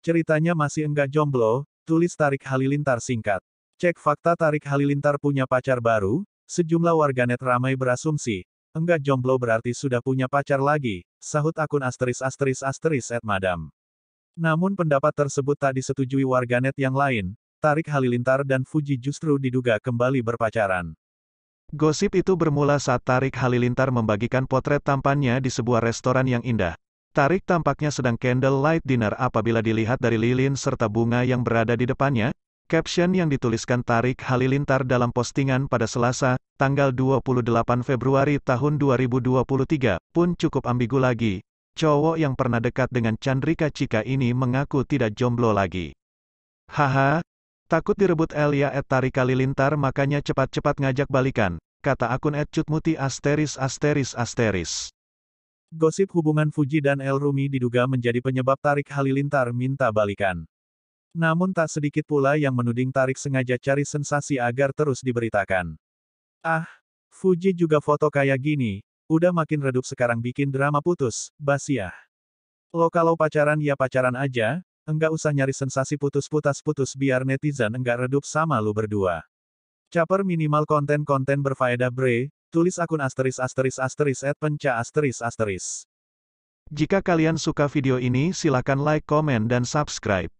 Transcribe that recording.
Ceritanya masih enggak jomblo, tulis Tarik Halilintar singkat. Cek fakta Tarik Halilintar punya pacar baru, sejumlah warganet ramai berasumsi, enggak jomblo berarti sudah punya pacar lagi, sahut akun asteris asteris asteris at madam. Namun pendapat tersebut tak disetujui warganet yang lain, Tarik Halilintar dan Fuji justru diduga kembali berpacaran. Gosip itu bermula saat Tarik Halilintar membagikan potret tampannya di sebuah restoran yang indah. Tarik tampaknya sedang candlelight dinner apabila dilihat dari lilin serta bunga yang berada di depannya, caption yang dituliskan Tarik Halilintar dalam postingan pada Selasa, tanggal 28 Februari tahun 2023, pun cukup ambigu lagi. Cowok yang pernah dekat dengan Chandrika Cika ini mengaku tidak jomblo lagi. Haha, Takut direbut Elia et Tarik Halilintar makanya cepat-cepat ngajak balikan, kata akun et Cutmuti asteris asteris asteris. Gosip hubungan Fuji dan El Rumi diduga menjadi penyebab Tarik Halilintar minta balikan. Namun tak sedikit pula yang menuding Tarik sengaja cari sensasi agar terus diberitakan. Ah, Fuji juga foto kayak gini, udah makin redup sekarang bikin drama putus, basiah. Lo kalau pacaran ya pacaran aja, enggak usah nyari sensasi putus-putas-putus biar netizen enggak redup sama lu berdua. Caper minimal konten-konten berfaedah bre, Tulis akun asteris asteris asteris at penca asteris asteris. Jika kalian suka video ini silakan like, komen dan subscribe.